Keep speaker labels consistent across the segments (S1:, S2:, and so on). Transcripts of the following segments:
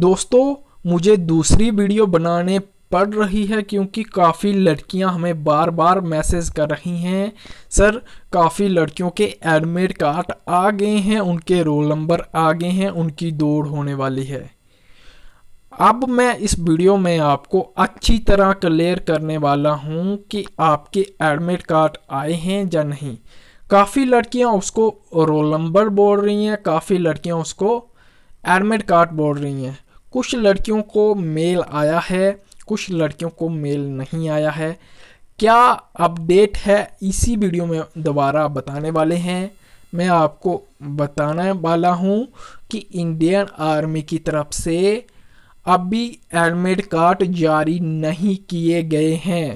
S1: दोस्तों मुझे दूसरी वीडियो बनाने पड़ रही है क्योंकि काफ़ी लड़कियां हमें बार बार मैसेज कर रही हैं सर काफ़ी लड़कियों के एडमिट कार्ड आ गए हैं उनके रोल नंबर आ गए हैं उनकी दौड़ होने वाली है अब मैं इस वीडियो में आपको अच्छी तरह क्लियर करने वाला हूं कि आपके एडमिट कार्ड आए हैं या नहीं काफ़ी लड़कियां उसको रोल नंबर बोल रही हैं काफ़ी लड़कियां उसको एडमिट कार्ड बोल रही हैं कुछ लड़कियों को मेल आया है कुछ लड़कियों को मेल नहीं आया है क्या अपडेट है इसी वीडियो में दोबारा बताने वाले हैं मैं आपको बताने वाला हूँ कि इंडियन आर्मी की तरफ से अभी एडमिट कार्ड जारी नहीं किए गए हैं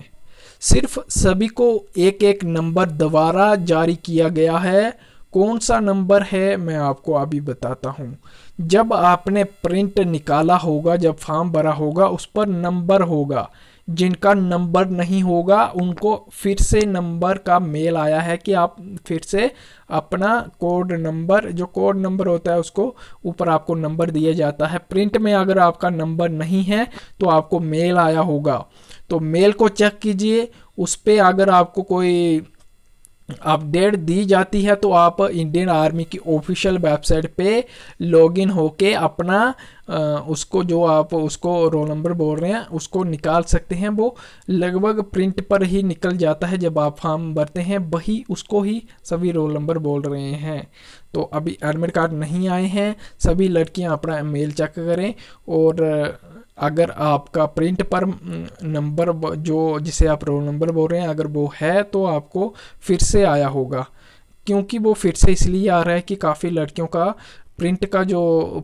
S1: सिर्फ सभी को एक एक नंबर दोबारा जारी किया गया है कौन सा नंबर है मैं आपको अभी बताता हूँ जब आपने प्रिंट निकाला होगा जब फॉर्म भरा होगा उस पर नंबर होगा जिनका नंबर नहीं होगा उनको फिर से नंबर का मेल आया है कि आप फिर से अपना कोड नंबर जो कोड नंबर होता है उसको ऊपर आपको नंबर दिया जाता है प्रिंट में अगर आपका नंबर नहीं है तो आपको मेल आया होगा तो मेल को चेक कीजिए उस पर अगर आपको कोई अपडेट दी जाती है तो आप इंडियन आर्मी की ऑफिशियल वेबसाइट पे लॉगिन होके अपना आ, उसको जो आप उसको रोल नंबर बोल रहे हैं उसको निकाल सकते हैं वो लगभग प्रिंट पर ही निकल जाता है जब आप फॉर्म भरते हैं वही उसको ही सभी रोल नंबर बोल रहे हैं तो अभी एडमिट कार्ड नहीं आए हैं सभी लड़कियां अपना मेल चेक करें और अगर आपका प्रिंट पर नंबर जो जिसे आप रोल नंबर बोल रहे हैं अगर वो है तो आपको फिर से आया होगा क्योंकि वो फिर से इसलिए आ रहा है कि काफ़ी लड़कियों का प्रिंट का जो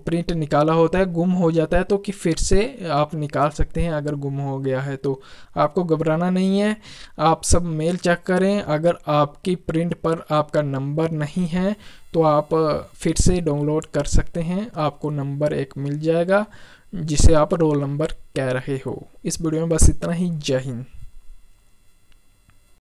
S1: प्रिंट निकाला होता है गुम हो जाता है तो कि फिर से आप निकाल सकते हैं अगर गुम हो गया है तो आपको घबराना नहीं है आप सब मेल चेक करें अगर आपकी प्रिंट पर आपका नंबर नहीं है तो आप फिर से डाउनलोड कर सकते हैं आपको नंबर एक मिल जाएगा जिसे आप रोल नंबर कह रहे हो इस वीडियो में बस इतना ही जय हिंद